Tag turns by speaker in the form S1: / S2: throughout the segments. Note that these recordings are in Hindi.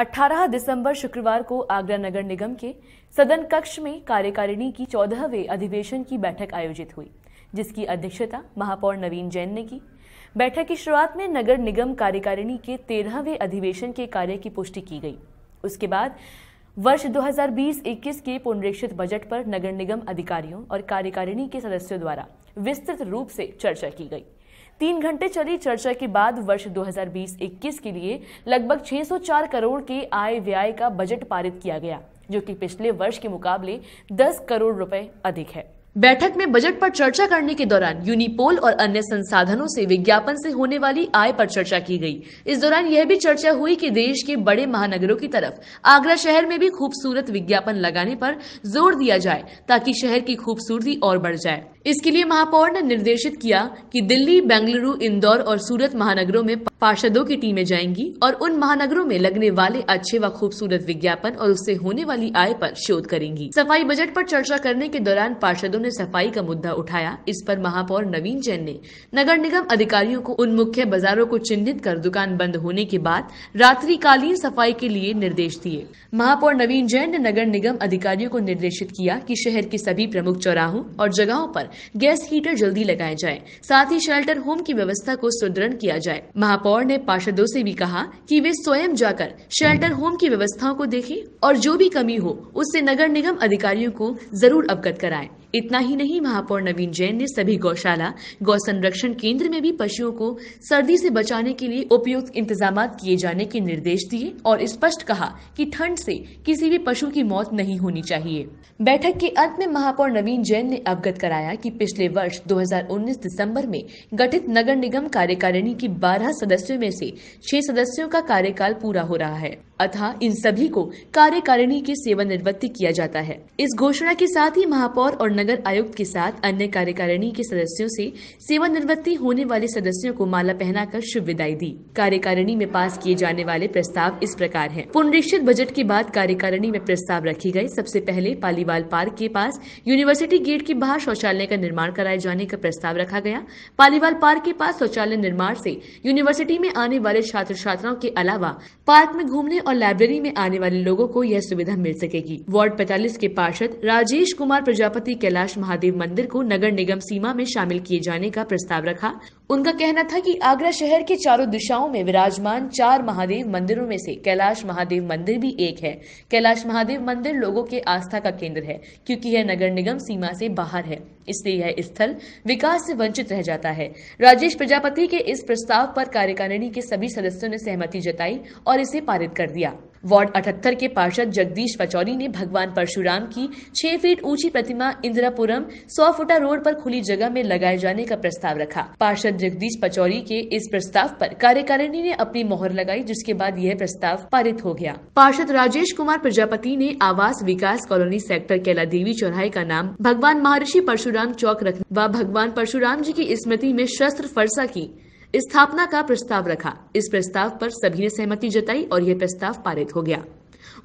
S1: 18 दिसंबर शुक्रवार को आगरा नगर निगम के सदन कक्ष में कार्यकारिणी की चौदहवें अधिवेशन की बैठक आयोजित हुई जिसकी अध्यक्षता महापौर नवीन जैन ने की बैठक की शुरुआत में नगर निगम कार्यकारिणी के तेरहवें अधिवेशन के कार्य की पुष्टि की गई उसके बाद वर्ष 2020-21 के पुनरीक्षित बजट पर नगर निगम अधिकारियों और कार्यकारिणी के सदस्यों द्वारा विस्तृत रूप से चर्चा की गई तीन घंटे चली चर्चा के बाद वर्ष 2020-21 के लिए लगभग 604 करोड़ के आय व्यय का बजट पारित किया गया जो कि पिछले वर्ष के मुकाबले 10 करोड़ रुपए अधिक है बैठक में बजट पर चर्चा करने के दौरान यूनिपोल और अन्य संसाधनों से विज्ञापन से होने वाली आय पर चर्चा की गई इस दौरान यह भी चर्चा हुई कि देश के बड़े महानगरों की तरफ आगरा शहर में भी खूबसूरत विज्ञापन लगाने पर जोर दिया जाए ताकि शहर की खूबसूरती और बढ़ जाए इसके लिए महापौर ने निर्देशित किया कि दिल्ली बेंगलुरु इंदौर और सूरत महानगरों में पार्षदों की टीमें जाएंगी और उन महानगरों में लगने वाले अच्छे व खूबसूरत विज्ञापन और उससे होने वाली आय पर शोध करेंगी सफाई बजट पर चर्चा करने के दौरान पार्षदों ने सफाई का मुद्दा उठाया इस पर महापौर नवीन जैन ने नगर निगम अधिकारियों को उन मुख्य बाजारों को चिन्हित कर दुकान बंद होने के बाद रात्रिकालीन सफाई के लिए निर्देश दिए महापौर नवीन जैन ने नगर निगम अधिकारियों को निर्देशित किया कि शहर के सभी प्रमुख चौराहों और जगहों पर गैस हीटर जल्दी लगाए जाए साथ ही शेल्टर होम की व्यवस्था को सुदृढ़ किया जाए महापौर महापौर ने पार्षदों से भी कहा कि वे स्वयं जाकर शेल्टर होम की व्यवस्थाओं को देखें और जो भी कमी हो उससे नगर निगम अधिकारियों को जरूर अवगत कराएं। इतना ही नहीं महापौर नवीन जैन ने सभी गौशाला गौ संरक्षण केंद्र में भी पशुओं को सर्दी से बचाने के लिए उपयुक्त इंतजाम किए जाने के निर्देश दिए और स्पष्ट कहा कि ठंड से किसी भी पशु की मौत नहीं होनी चाहिए बैठक के अंत में महापौर नवीन जैन ने अवगत कराया कि पिछले वर्ष 2019 दिसंबर में गठित नगर निगम कार्यकारिणी की 12 सदस्यों में से 6 सदस्यों का कार्यकाल पूरा हो रहा है अतः इन सभी को कार्यकारिणी के सेवानिवृत्ति किया जाता है इस घोषणा के साथ ही महापौर और नगर आयुक्त के साथ अन्य कार्यकारिणी के सदस्यों से सेवानिवृत्ति होने वाले सदस्यों को माला पहनाकर शुभ विदाई दी कार्यकारिणी में पास किए जाने वाले प्रस्ताव इस प्रकार है पुनरीक्षित बजट के बाद कार्यकारिणी में प्रस्ताव रखे गए सबसे पहले पालीवाल पार्क के पास यूनिवर्सिटी गेट के बाहर शौचालय का निर्माण कराए जाने का प्रस्ताव रखा गया पालीवाल पार्क के पास शौचालय निर्माण से यूनिवर्सिटी में आने वाले छात्र छात्राओं के अलावा पार्क में घूमने और लाइब्रेरी में आने वाले लोगों को यह सुविधा मिल सकेगी वार्ड पैतालीस के पार्षद राजेश कुमार प्रजापति कैलाश महादेव मंदिर को नगर निगम सीमा में शामिल किए जाने का प्रस्ताव रखा उनका कहना था कि आगरा शहर के चारों दिशाओं में विराजमान चार महादेव मंदिरों में से कैलाश महादेव मंदिर भी एक है कैलाश महादेव मंदिर लोगों के आस्था का केंद्र है क्योंकि यह नगर निगम सीमा से बाहर है इसलिए यह स्थल विकास से वंचित रह जाता है राजेश प्रजापति के इस प्रस्ताव पर कार्यकारिणी के सभी सदस्यों ने सहमति जताई और इसे पारित कर दिया वार्ड अठहत्तर के पार्षद जगदीश पचौरी ने भगवान परशुराम की छह फीट ऊंची प्रतिमा इंदिरापुरम सौ फुटा रोड पर खुली जगह में लगाए जाने का प्रस्ताव रखा पार्षद जगदीश पचौरी के इस प्रस्ताव पर कार्यकारिणी ने अपनी मोहर लगाई जिसके बाद यह प्रस्ताव पारित हो गया पार्षद राजेश कुमार प्रजापति ने आवास विकास कॉलोनी सेक्टर कैला देवी चौराहे का नाम भगवान महर्षि परशुराम चौक रखने व भगवान परशुराम जी की स्मृति में शस्त्र फरसा की स्थापना का प्रस्ताव रखा इस प्रस्ताव पर सभी ने सहमति जताई और यह प्रस्ताव पारित हो गया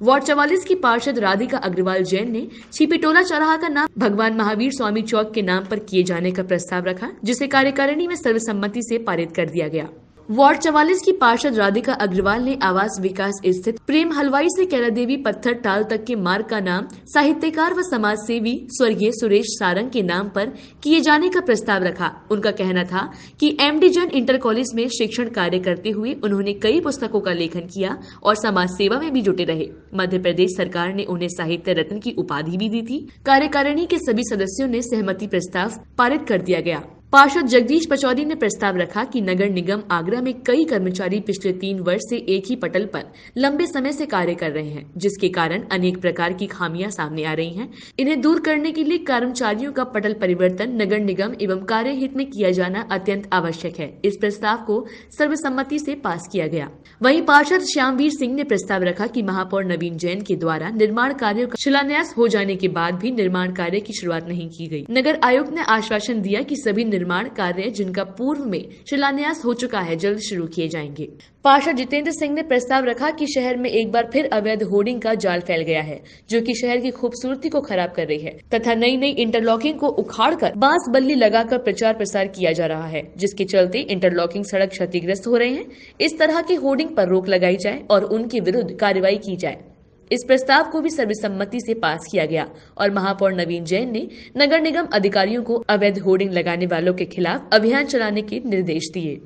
S1: वार्ड चवालीस की पार्षद राधिका अग्रवाल जैन ने छिपिटोला चौराहा का नाम भगवान महावीर स्वामी चौक के नाम पर किए जाने का प्रस्ताव रखा जिसे कार्यकारिणी में सर्वसम्मति से पारित कर दिया गया वार्ड चवालीस की पार्षद राधिका अग्रवाल ने आवास विकास स्थित प्रेम हलवाई से कैला देवी पत्थर टाल तक के मार्ग का नाम साहित्यकार व समाज सेवी स्वर्गीय सुरेश सारंग के नाम पर किए जाने का प्रस्ताव रखा उनका कहना था कि एमडी जन इंटर कॉलेज में शिक्षण कार्य करते हुए उन्होंने कई पुस्तकों का लेखन किया और समाज सेवा में भी जुटे रहे मध्य प्रदेश सरकार ने उन्हें साहित्य रत्न की उपाधि भी दी थी कार्यकारिणी के सभी सदस्यों ने सहमति प्रस्ताव पारित कर दिया गया पार्षद जगदीश पचौरी ने प्रस्ताव रखा कि नगर निगम आगरा में कई कर्मचारी पिछले तीन वर्ष से एक ही पटल पर लंबे समय से कार्य कर रहे हैं जिसके कारण अनेक प्रकार की खामियां सामने आ रही हैं इन्हें दूर करने के लिए कर्मचारियों का पटल परिवर्तन नगर निगम एवं कार्य हित में किया जाना अत्यंत आवश्यक है इस प्रस्ताव को सर्वसम्मति से पास किया गया वही पार्षद श्यामवीर सिंह ने प्रस्ताव रखा की महापौर नवीन जैन के द्वारा निर्माण कार्यो का शिलान्यास हो जाने के बाद भी निर्माण कार्य की शुरुआत नहीं की गयी नगर आयुक्त ने आश्वासन दिया की सभी निर्माण कार्य जिनका पूर्व में शिलान्यास हो चुका है जल्द शुरू किए जाएंगे पार्षद जितेंद्र सिंह ने प्रस्ताव रखा कि शहर में एक बार फिर अवैध होर्डिंग का जाल फैल गया है जो कि शहर की खूबसूरती को खराब कर रही है तथा नई नई इंटरलॉकिंग को उखाड़ कर बांस बल्ली लगाकर प्रचार प्रसार किया जा रहा है जिसके चलते इंटरलॉकिंग सड़क क्षतिग्रस्त हो रहे हैं इस तरह की होर्डिंग पर रोक लगाई जाए और उनके विरुद्ध कार्रवाई की जाए इस प्रस्ताव को भी सर्वसम्मति से पास किया गया और महापौर नवीन जैन ने नगर निगम अधिकारियों को अवैध होर्डिंग लगाने वालों के खिलाफ अभियान चलाने के निर्देश दिए